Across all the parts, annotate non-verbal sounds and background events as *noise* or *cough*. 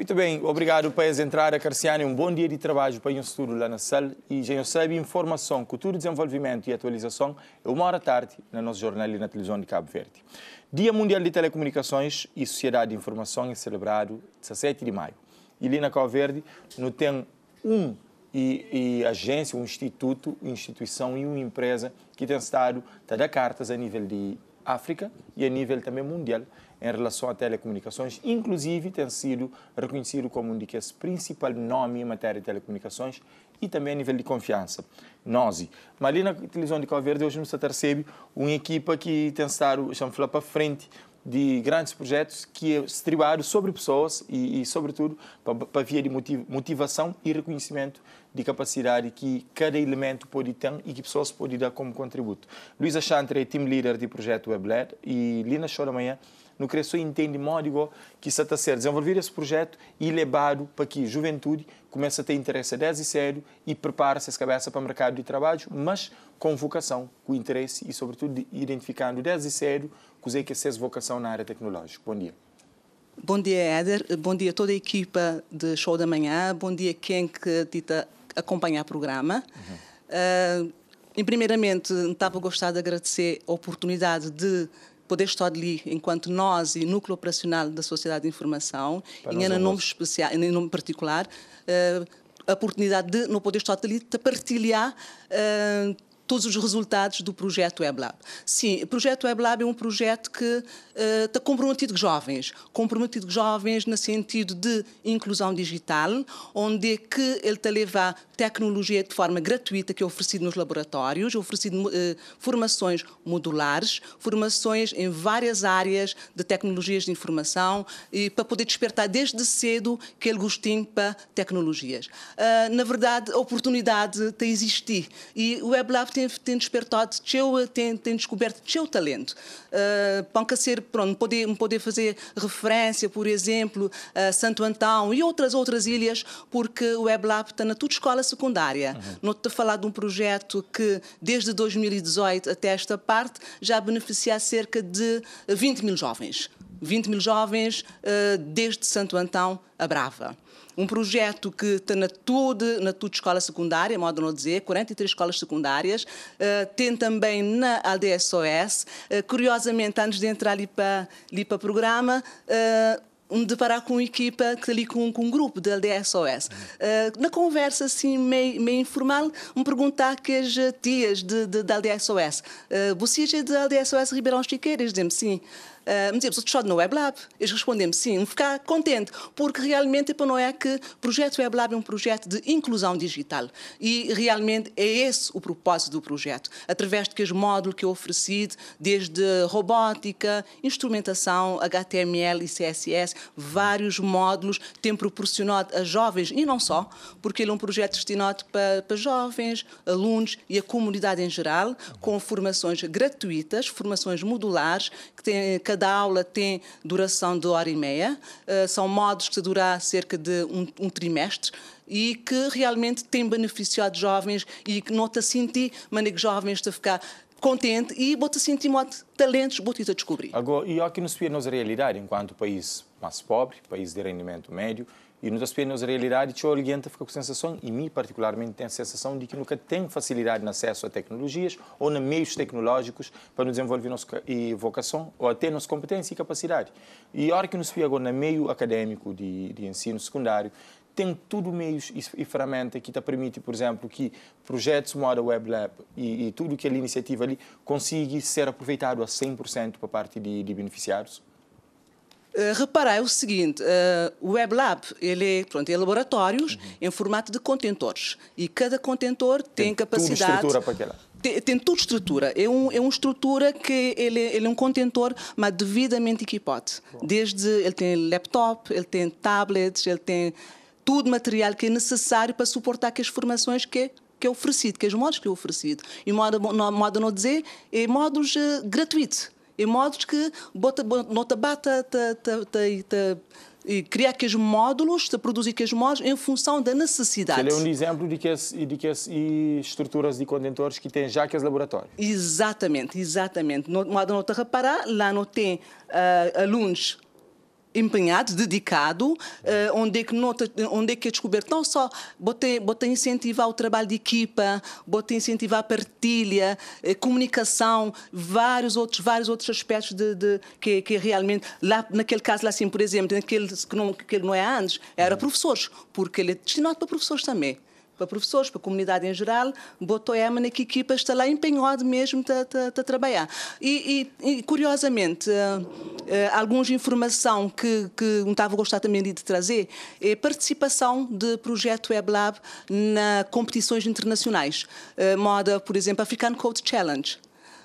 Muito bem, obrigado para entrar a Carciane. Um bom dia de trabalho para o futuro lá na sala e já recebe informação, cultura, desenvolvimento e atualização é uma hora tarde na nosso jornal e na televisão de Cabo Verde. Dia Mundial de Telecomunicações e Sociedade de Informação é celebrado 17 de maio. E ali na Cabo Verde não tem um e, e, agência, um instituto, instituição e uma empresa que tem estado a dar cartas a nível de África e a nível também mundial em relação a telecomunicações, inclusive tem sido reconhecido como um dos é principais nomes em matéria de telecomunicações e também a nível de confiança. Nós. Mas ali na televisão de Calverde, hoje nos apercebe uma equipa que tem estado, chamo falar para frente, de grandes projetos que é estribado sobre pessoas e, e sobretudo, para, para via de motivação e reconhecimento de capacidade que cada elemento pode ter e que pessoas podem dar como contributo. Luísa Chantre é team leader de projeto WebLed e Lina Chora Manhã no Cresço entende igual que está a ser desenvolvido esse projeto e levado para que a juventude comece a ter interesse desde cedo e prepara-se a cabeça para o mercado de trabalho, mas com vocação, com interesse e, sobretudo, identificando desde cedo que é que é vocação na área tecnológica. Bom dia. Bom dia, Éder. Bom dia a toda a equipa de Show da Manhã. Bom dia quem que tita acompanhar o programa. Uhum. Uh, ah, e primeiramente, estava a gostar de agradecer a oportunidade de poder estar ali enquanto nós e núcleo operacional da Sociedade de Informação, em é nome especial, em nome particular, uh, a oportunidade de, no poder estar ali, de partilhar uh, todos os resultados do projeto WebLab. Sim, o projeto WebLab é um projeto que uh, eh, está comprometido com jovens, comprometido com jovens no sentido de inclusão digital, onde é que ele está a levar tecnologia de forma gratuita que é oferecida nos laboratórios, oferecido eh, formações modulares, formações em várias áreas de tecnologias de informação e para poder despertar desde cedo aquele gostinho para tecnologias. Uh, na verdade, a oportunidade tem existir e o WebLab tem, tem despertado, teu, tem, tem descoberto o seu talento. Uh, ah, para ser, pronto, poder, poder fazer referência, por exemplo, a Santo Antão e outras outras ilhas, porque o WebLab está na tua escola secundária. Uhum. Não estou a falar de um projeto que, desde 2018 até esta parte, já beneficia cerca de 20 mil jovens. 20 mil jovens eh, desde Santo Antão a Brava. Um projeto que está na tudo, na tudo escola secundária, modo não dizer, 43 escolas secundárias, eh, tem também na ADSOS. Eh, curiosamente, antes de entrar ali para, ali para o programa, me deparar com uma equipa que ali com, com um grupo da LDSOS. Uh, eh, na conversa assim meio, meio, informal, me perguntar que as tias eh, de, de, da LDSOS, uh, eh, vocês é da LDSOS Ribeirão Chiqueiras, dizem-me sim. Uh, ah, dizemos, o testado no Web Lab? Eles respondemos, sim, ficar contente, porque realmente para não é que o projeto Web Lab é um projeto de inclusão digital e realmente é esse o propósito do projeto, através de que os módulos que é oferecido, desde robótica, instrumentação, HTML e CSS, vários módulos têm proporcionado a jovens, e não só, porque ele é um projeto destinado para, para jovens, alunos e a comunidade em geral, com formações gratuitas, formações modulares, que têm Cada aula tem duração de hora e meia, eh, são modos que duram cerca de um, um trimestre e que realmente tem beneficiado jovens e que nota sentir, maneira que jovens estão a ficar contente e bota sentir talentos, bota a descobrir. Agora, e o que nos vê a realidade enquanto país, mais pobre, país de rendimento médio, e nos aspectos à realidade o Oriente fica com a sensação, e mim particularmente tem a sensação, de que nunca tem facilidade no acesso a tecnologias ou a meios tecnológicos para nos desenvolver nossa vocação ou até nossa competência e capacidade. E a hora que nos fica agora no meio acadêmico de, de ensino secundário, tem tudo meios e, ferramenta que te permite, por exemplo, que projetos como Web Lab e, e tudo que é iniciativa ali consiga ser aproveitado a 100% para parte de, de beneficiários, Uh, eh, reparai o seguinte, eh, o uh, Web Lab ele é, pronto, é laboratórios uhum. em formato de contentores e cada contentor tem, tem capacidade... Tudo estrutura para Tem, tem, tudo estrutura. É, um, é uma estrutura que ele, ele é um contentor, mas devidamente equipado. Desde ele tem laptop, ele tem tablets, ele tem tudo material que é necessário para suportar as formações que é que é oferecido, que é os modos que é oferecido. E modo, modo não dizer, é modos uh, gratuitos em modos que bota, nota bata ta, ta, ta, ta, e criar aqueles módulos, de produzir aqueles módulos em função da necessidade. Ele é um exemplo de que, as, de que estruturas de contentores que tem já que os laboratórios. Exatamente, exatamente. No Modo de reparar, lá não tem uh, alunos empenhado, dedicado, eh, onde é que nota, onde é que é descoberto não só botei, incentivar o trabalho de equipa, botei incentivar a partilha, a eh, comunicação, vários outros vários outros aspectos de, de que, que, realmente lá naquele caso lá assim por exemplo naquele que não, que não é antes era uhum. professores porque ele é destinado para professores também para professores, para a comunidade em geral, botou a na que equipa está lá empenhada mesmo a trabalhar. E, e, e curiosamente, uh, uh, informação que, que não estava a gostar também de trazer é participação de projeto WebLab na competições internacionais. Uh, moda, por exemplo, African Code Challenge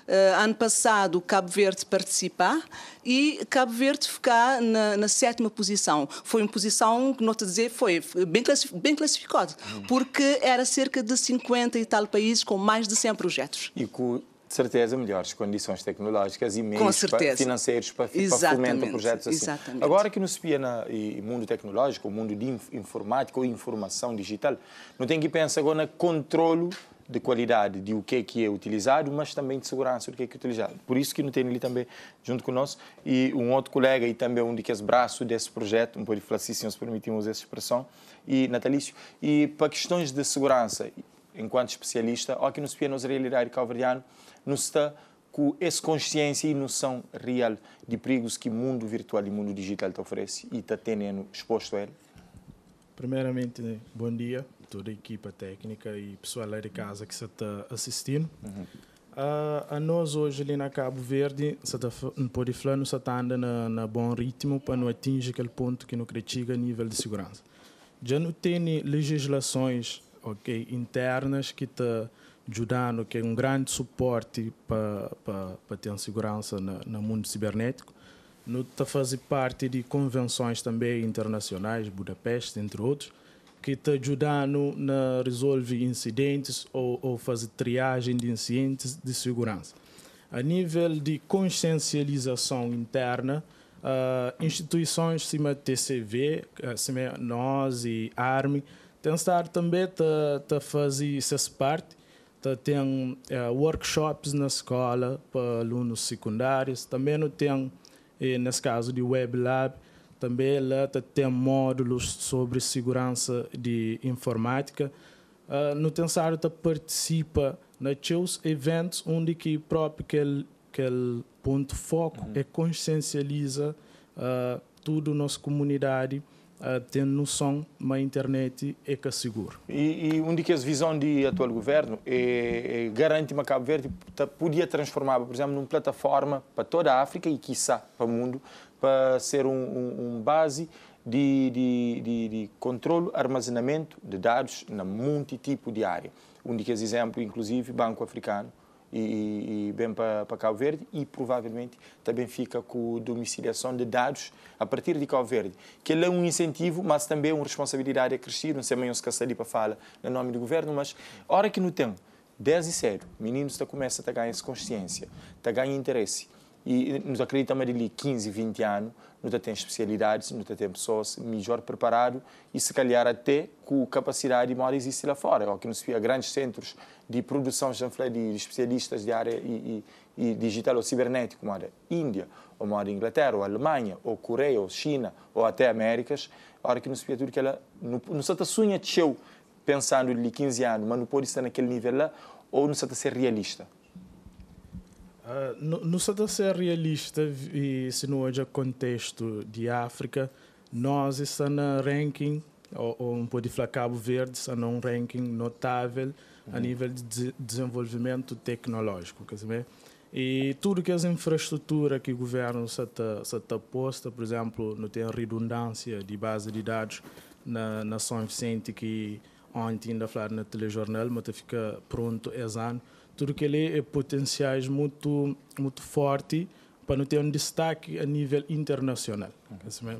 Uh, ano passado, Cabo Verde participar e Cabo Verde ficar na, na sétima posição. Foi uma posição que, não te dizer, foi bem, classif bem classificado, hum. porque era cerca de 50 e tal países com mais de 100 projetos. E com de certeza melhores condições tecnológicas e meios para, financeiros para, para fomentar projetos assim. Exatamente. Agora que nos via no mundo tecnológico, o mundo de informática ou informação digital, não tem que pensar agora no controlo de qualidade de o que é que é utilizado, mas também de segurança do que é que é utilizado. Por isso que não tem ali também, junto com nós, e um outro colega e também um de que é braço desse projeto, um pouco de flacicinho, se permitimos essa expressão, e natalício. E para questões de segurança, enquanto especialista, o que nos pia nos realidade calvariana, nos está com essa consciência e noção real de perigos que o mundo virtual e o mundo digital te oferece e está tendo exposto a ele? Primeiramente, né, bom dia toda a equipa técnica e pessoal lá de uhum. casa que está assistindo. Uhum. Uh, a nós hoje ali na Cabo Verde, não pode falar, está andando na, na bom ritmo para não atingir aquele ponto que não critica a nível de segurança. Já não tem legislações ok internas que está ajudando, que é um grande suporte para, para, para ter segurança no, no mundo cibernético no está fazendo parte de convenções também internacionais, Budapeste, entre outros, que te ajudando na resolver incidentes ou, ou fazer triagem de incidentes de segurança. A nível de consciencialização interna, uh, instituições como a TCV, como nós e ARME, têm estar também a fazer essa parte. Tem uh, ah, workshops na escola para alunos secundários, também tem, eh, nesse caso, de Web Lab, também ela tem módulos sobre segurança de informática. Uh, no Tensário, participa naqueles eventos onde que próprio que ele, que ele ponto foco uhum. é consciencializa uh, tudo nossa comunidade uh, ah, tem noção uma internet é que é seguro. E, e onde que a visão do atual governo é, é garante uma Cabo Verde podia transformar, por exemplo, numa plataforma para toda a África e, quiçá, para o mundo, para ser um, um, um base de, de, de, de controle, armazenamento de dados na multitipo de área. Um dos exemplos, inclusive, Banco Africano, e, e, bem para, para Cabo Verde e provavelmente também fica com domiciliação de dados a partir de Cabo Verde, que ele é um incentivo, mas também uma responsabilidade a crescer, não sei amanhã se ali para falar no nome do governo, mas hora que não tem, 10 e sério, meninos tá começa a ganhar consciência, tá ganhar interesse, e nos acredita ali 15, 20 anos, não tem especialidades, não tem pessoas melhor preparado e se calhar até com capacidade maior existe lá fora. que nos grandes centros de produção de especialistas de área e, e, e digital ou cibernético, como a Índia, ou mora Inglaterra, ou Alemanha, ou Coreia, ou China, ou até Américas, a hora que nos tudo que ela não, não está sonha teu pensando de 15 anos, mas não pode estar naquele nível lá, ou não está ser realista. Ah, no, no ser realista e se não hoje contexto de África, nós estamos no ranking, ou, um pouco de Cabo Verde, está num ranking notável uhum. a nível de, desenvolvimento tecnológico. Quer dizer, e tudo que as infraestruturas que o governo está posta, por exemplo, não tem redundância de base de dados na, na São que ontem ainda falaram no telejornal, mas fica pronto é esse ano tudo que ele é potenciais muito muito forte para não ter um destaque a nível internacional. Uhum.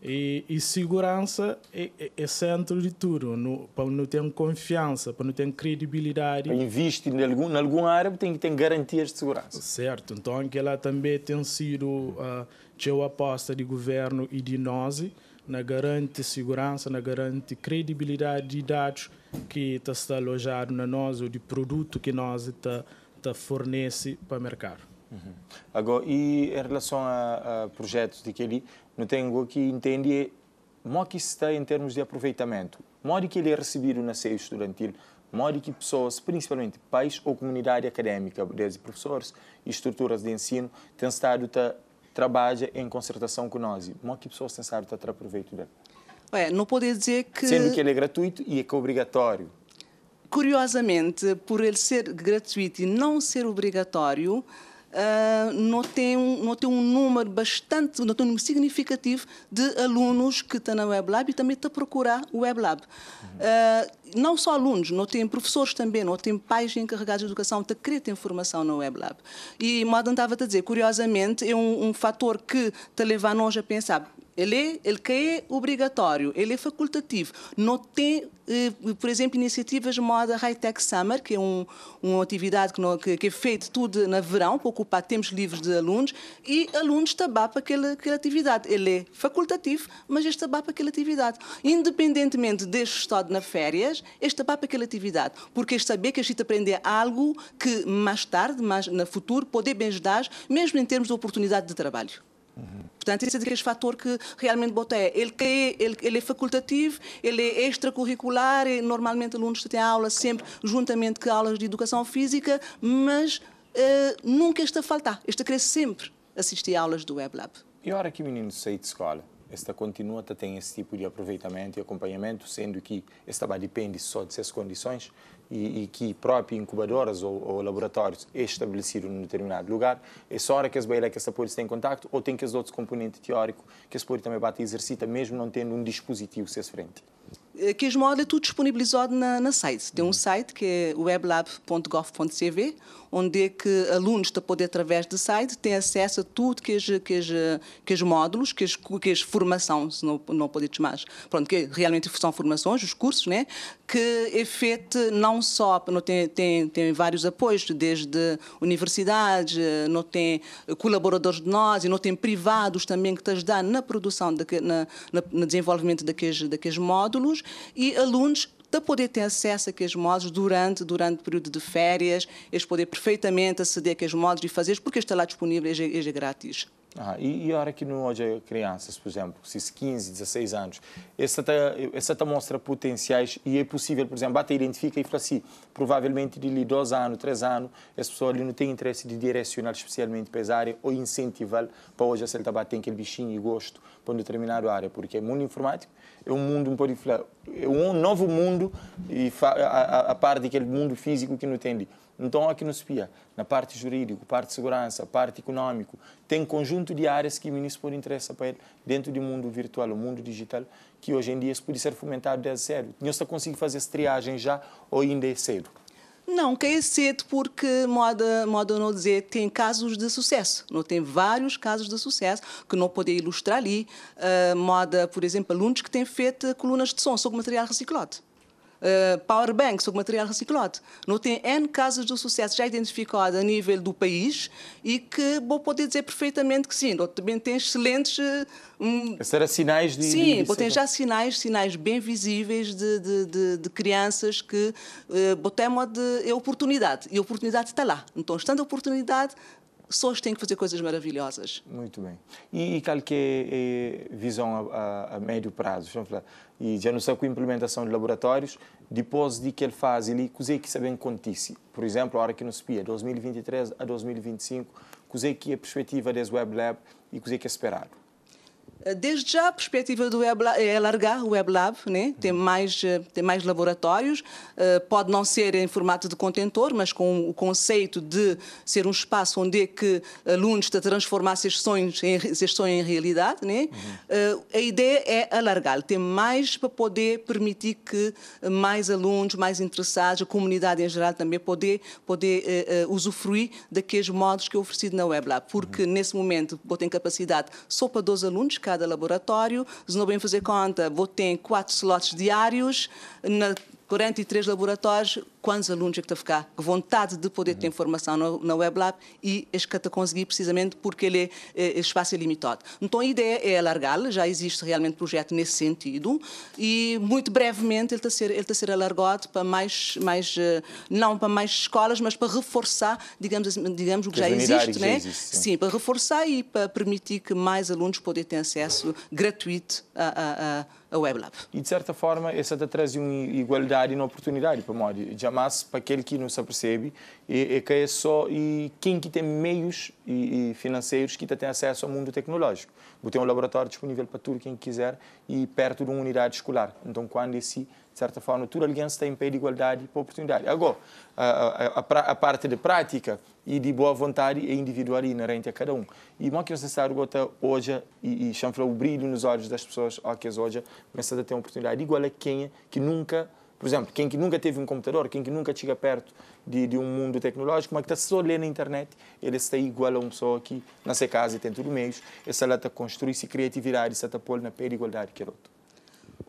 E, e, segurança é, é, é, centro de tudo. No, para não ter confiança, para não ter credibilidade. investe em algum, em algum área, tem que ter garantias de segurança. Certo. Então, que ela também tem sido uh, ah, a aposta de governo e de nós garantia garante segurança, garantia garante credibilidade de dados que está se alojado na nós ou de produto que nós está tá fornece para o mercado. Uhum. Agora, e em relação a, a projetos de que ele não tem o que entende como que está em termos de aproveitamento, como que ele é recebido na ceia estudantil, como que pessoas, principalmente pais ou comunidade académica, desde professores e estruturas de ensino, têm estado a trabalha em concertação conosco. uma que pessoas têm tá que estar a proveito dele? É, não poder dizer que... Sendo que ele é gratuito e é que é obrigatório. Curiosamente, por ele ser gratuito e não ser obrigatório, ah, não, tem um, não tem um número bastante, não tem um número significativo de alunos que estão na WebLab e também estão a procurar o WebLab Uhum. Uh, não só alunos, não tem professores também, não tem pais encarregados de educação que querer ter informação no WebLab E Modern estava a dizer, curiosamente, é um, um fator que te leva a nós a pensar ele, ele é obrigatório, ele é facultativo. Não tem, eh, por exemplo, iniciativas de moda High-Tech Summer, que é um, uma atividade que, não, que, que é feita tudo na verão, para ocupar tempos livres de alunos, e alunos também para aquela, aquela atividade. Ele é facultativo, mas este também para aquela atividade. Independentemente deste estado na férias, este também para aquela atividade. Porque este saber que a gente aprender algo que mais tarde, mais no futuro, poder bem ajudar, mesmo em termos de oportunidade de trabalho. Uhum. Portanto, esse é aquele fator que realmente bota é. Ele, é, ele, ele é facultativo, ele é extracurricular, e normalmente alunos têm aula sempre juntamente com aulas de educação física, mas uh, nunca está a faltar, está a querer sempre assistir a aulas do WebLab. E a hora que o menino sair de escola? esta continua a ter esse tipo de aproveitamento e acompanhamento, sendo que esta depende só de essas condições e, e que próprias incubadoras ou, ou, laboratórios é num determinado lugar, é só hora que as bailas que essa pode tem contato ou tem que as outros componentes teórico que as pode também bate e exercita, mesmo não tendo um dispositivo se frente eh, que as modas é tudo disponibilizado na, na site. Tem um uhum. site que é weblab.gov.cv, onde é que alunos para poder através do site têm acesso a tudo que as que as, que as módulos, que as, que as formação, se não, não pode chamar, pronto, que realmente são formações, os cursos, né, que é feito não só, não tem, tem, tem vários apoios, desde universidades, não tem colaboradores de nós, e não tem privados também que te ajudam na produção, de, na, na, no desenvolvimento daqueles, daqueles módulos, e alunos de poder ter acesso a aqueles modos durante, durante o período de férias, eles poder perfeitamente aceder a aqueles modos e fazer, porque está lá disponível e é, é grátis. Ah, e, e a hora que não hoje crianças, por exemplo, se 15, 16 anos, essa tá, essa tá mostra potenciais e é possível, por exemplo, até identifica e fala assim, provavelmente de dois anos, 3 anos, essa pessoa ali não tem interesse de direcionar especialmente para essa área ou incentivar para hoje a certa bater aquele bichinho e gosto para um determinado área, porque é mundo informático, é um mundo, um é um novo mundo e a, a, a par daquele mundo físico que não tem ali. Então, aqui no SPIA, na parte jurídica, parte de segurança, parte econômica, tem um conjunto de áreas que o município interessa para ele dentro do mundo virtual, o mundo digital, que hoje em dia isso pode ser fomentado desde zero. E você consegue fazer essa triagem já ou ainda é cedo? Não, que é cedo porque, moda, moda não dizer, tem casos de sucesso. Não tem vários casos de sucesso que não poder ilustrar ali. Uh, moda, por exemplo, alunos que têm feito colunas de som sobre material reciclado eh, power banks ou material reciclado. Não tem N casos de sucesso já identificado a nível do país e que vou poder dizer perfeitamente que sim, também tem excelentes. Eh, hum, Será sinais de. Sim, de... tem é? já sinais, sinais bem visíveis de, de, de, de crianças que uh, eh, botemos de oportunidade e a oportunidade está lá. Então, estando a oportunidade, pessoas têm que fazer coisas maravilhosas. Muito bem. E, e qual que é, é a visão a, a médio prazo? Falar. E já não sei com a implementação de laboratórios, depois de que ele faz ali, cozei que sabem acontece. Por exemplo, a hora que nos pia, 2023 a 2025, cozei que a perspectiva desse Web Lab e cozei que é esperado. Desde já, a perspectiva do Web Lab, é alargar o WebLab, né? tem, uhum. mais, eh, tem mais laboratórios, eh, pode não ser em formato de contentor, mas com o conceito de ser um espaço onde é que alunos estão a transformar seus sonhos em, seus sonhos em realidade. Né? Uhum. Eh, a ideia é alargar, ter mais para poder permitir que mais alunos, mais interessados, a comunidade em geral também, poder, poder uh, usufruir daqueles modos que é oferecido na WebLab, porque uhum. nesse momento vou ter capacidade só para 12 alunos cada cada laboratório. Se não bem fazer conta, vou ter quatro slots diários. Na 43 laboratórios, quantos alunos é que está a ficar? Que vontade de poder uhum. ter informação no, na Web Lab e este que está a conseguir precisamente porque ele é, é, é espaço é limitado. Então a ideia é alargá-lo, já existe realmente projeto nesse sentido e muito brevemente ele está a ser, ele está a ser alargado para mais, mais, eh, não para mais escolas, mas para reforçar, digamos, digamos o que, já existe, né? existe, Sim, para reforçar e para permitir que mais alunos possam ter acesso gratuito a, a, a a Web Lab. E, de certa forma, essa até traz uma igualdade e oportunidade para Modi. Jamais para aquele que não se apercebe, é, que é só e quem que tem meios e, e financeiros que tem acesso ao mundo tecnológico. Tem um laboratório disponível para tudo quem quiser e perto de uma unidade escolar. Então, quando esse de certa forma, todo está tem pé de igualdade para oportunidade. Agora, a, a, a, a, parte de prática e de boa vontade é individual e inerente a cada um. E o que necessário gota hoje, e, e para o brilho nos olhos das pessoas, ó, que hoje começa a ter uma oportunidade igual a quem que nunca, por exemplo, quem que nunca teve um computador, quem que nunca chega perto de, de um mundo tecnológico, mas que está só lendo na internet, ele está igual a uma pessoa que, na sua casa, tem tudo meios, essa lata está construir-se criatividade, essa está pôr na pé de igualdade que é outro.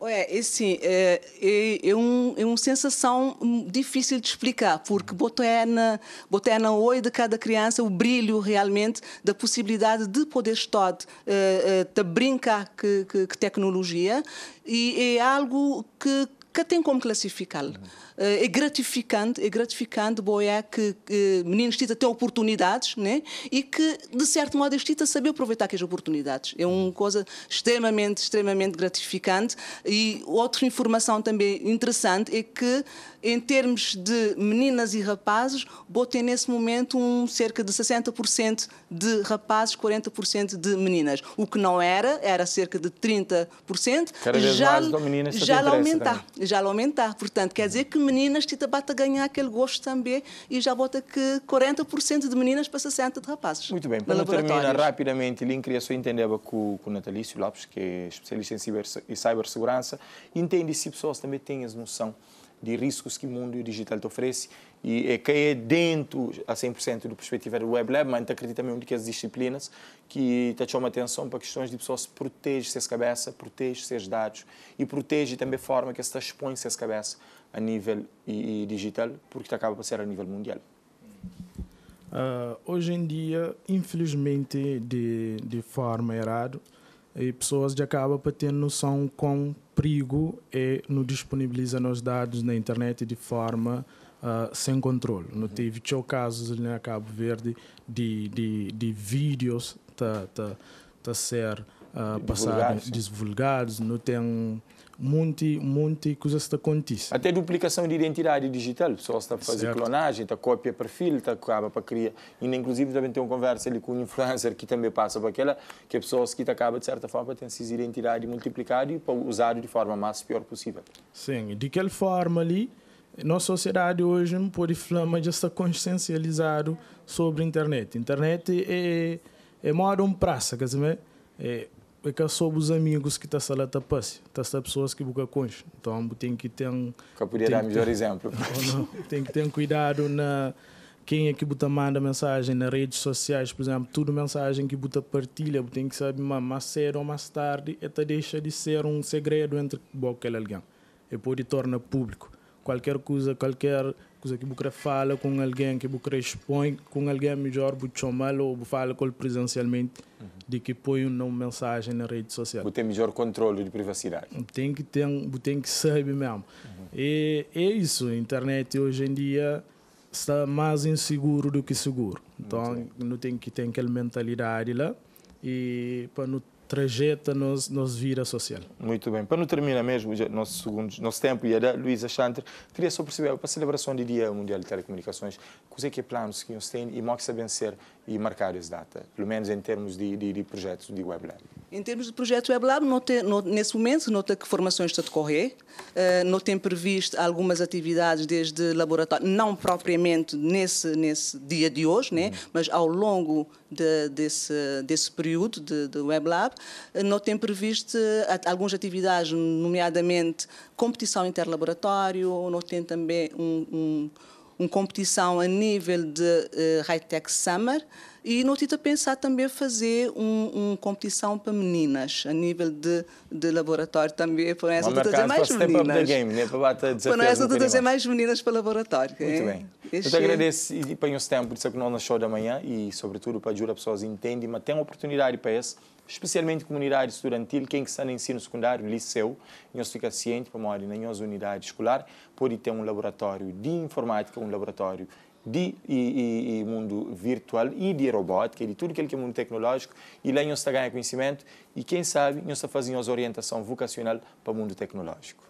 É, é, assim, é, é, é, um, é uma sensação difícil de explicar, porque botar é na, botar na oi de cada criança o brilho realmente da possibilidade de poder estar, é, é, de brincar com tecnologia, e é algo que que tem como classificá-lo. Uhum. Eh, é gratificante, é gratificante, boia, é que, que meninos tita têm oportunidades, né? E que, de certo modo, tita saber aproveitar aquelas oportunidades. É uma coisa extremamente, extremamente gratificante. E outra informação também interessante é que, em termos de meninas e rapazes, vou tem nesse momento um, cerca de 60% de rapazes, 40% de meninas. O que não era, era cerca de 30%. Cada vez já, mais meninas é já aumentar. Também. Né? já aumentar. Portanto, quer dizer que meninas tita bata ganhar aquele gosto também e já bota que 40% de meninas para 60% de rapazes. Muito bem, para terminar rapidamente, Lin, queria só entender com, com o Natalício Lopes, que é especialista em ciber, e cibersegurança, entende se pessoas também têm a noção de riscos que o mundo digital te oferece e é que é dentro a 100% do perspectiva do Web Lab, mas acredito também que as disciplinas que te chamam atenção para questões de pessoas se a suas cabeça, protege seus dados e protege também a forma que se expõe suas cabeça a nível e, e digital, porque acaba por ser a nível mundial. Uh, hoje em dia, infelizmente, de, de forma errada, e eh, pessoas já acabam por ter noção quão perigo é no disponibilizar os dados na internet de forma uh, sem controle. Não tive uhum. casos na Cabo Verde de, de, de vídeos tá, tá, tá ser ah, uh, passados, divulgados, não tem muita, muita coisa está acontecendo. Até duplicação de identidade digital, pessoal está a fazer certo. clonagem, está cópia perfil, está acaba para criar. E inclusive também tem uma conversa ali com um influencer que também passa para aquela que é a pessoa que acaba de certa forma tem essa identidade multiplicada e para usar de forma mais pior possível. Sim, de que forma ali nossa sociedade hoje não pode falar, mas consciencializado sobre a internet. A internet é, é mora um praça, quer dizer, é, é que é sobre os amigos que está lá está passe, está pessoas que busca concha. Então tem que ter um, que podia dar melhor exemplo. *laughs* Não, tem que ter cuidado na quem é que buta manda mensagem nas redes sociais, por exemplo, tudo mensagem que buta partilha, tem que saber mais cedo ou mais tarde, até deixa de ser um segredo entre aquele alguém. E é pode tornar público qualquer coisa, qualquer coisa que você fala com alguém, que você expõe com alguém, é melhor você chama ou fala com ele presencialmente, uhum. de que põe uma mensagem na rede social. Você tem melhor controle de privacidade. Tem que ter, tem que saber mesmo. Uhum. E é isso, a internet hoje em dia está mais inseguro do que seguro. Então, não tem que ter aquela mentalidade lá e para não trajeta nos, nos vira social. Muito bem. Para não terminar mesmo, o nosso, segundo, nosso tempo e Luísa Chantre, queria só perceber, para a celebração do Dia Mundial de Telecomunicações, quais é que é planos que eles têm e que sabem ser e marcar essa data, pelo menos em termos de, de, de projetos de WebLab? Em termos de projeto WebLab, não tem, não, nesse momento, nota que formações está a decorrer, uh, não tem previsto algumas atividades desde laboratório, não propriamente nesse, nesse dia de hoje, né? Uhum. mas ao longo de, desse, desse período de, de não tem previsto eh, algumas atividades, nomeadamente competição interlaboratório, não tem também um, um uma competição a nível de uh, eh, High Tech Summer e não a pensar também fazer uma um competição para meninas a nível de, de laboratório também para essa trazer mais meninas. Para, game, né? para, mais meninas para laboratório. Muito é? bem. Eu te agradeço e ponho esse tempo, por isso é que não é na show da manhã e, sobretudo, para ajudar pessoas a entender, mas tem uma oportunidade para isso, especialmente comunidade estudantil, quem que está no ensino secundário, liceu, nós fica ciente, para morar nas unidades escolar, pode ter um laboratório de informática, um laboratório de e, e, e mundo virtual e de robótica e de tudo aquilo que é mundo tecnológico e lá nós está ganha conhecimento e quem sabe nós está fazendo as orientação vocacional para o mundo tecnológico.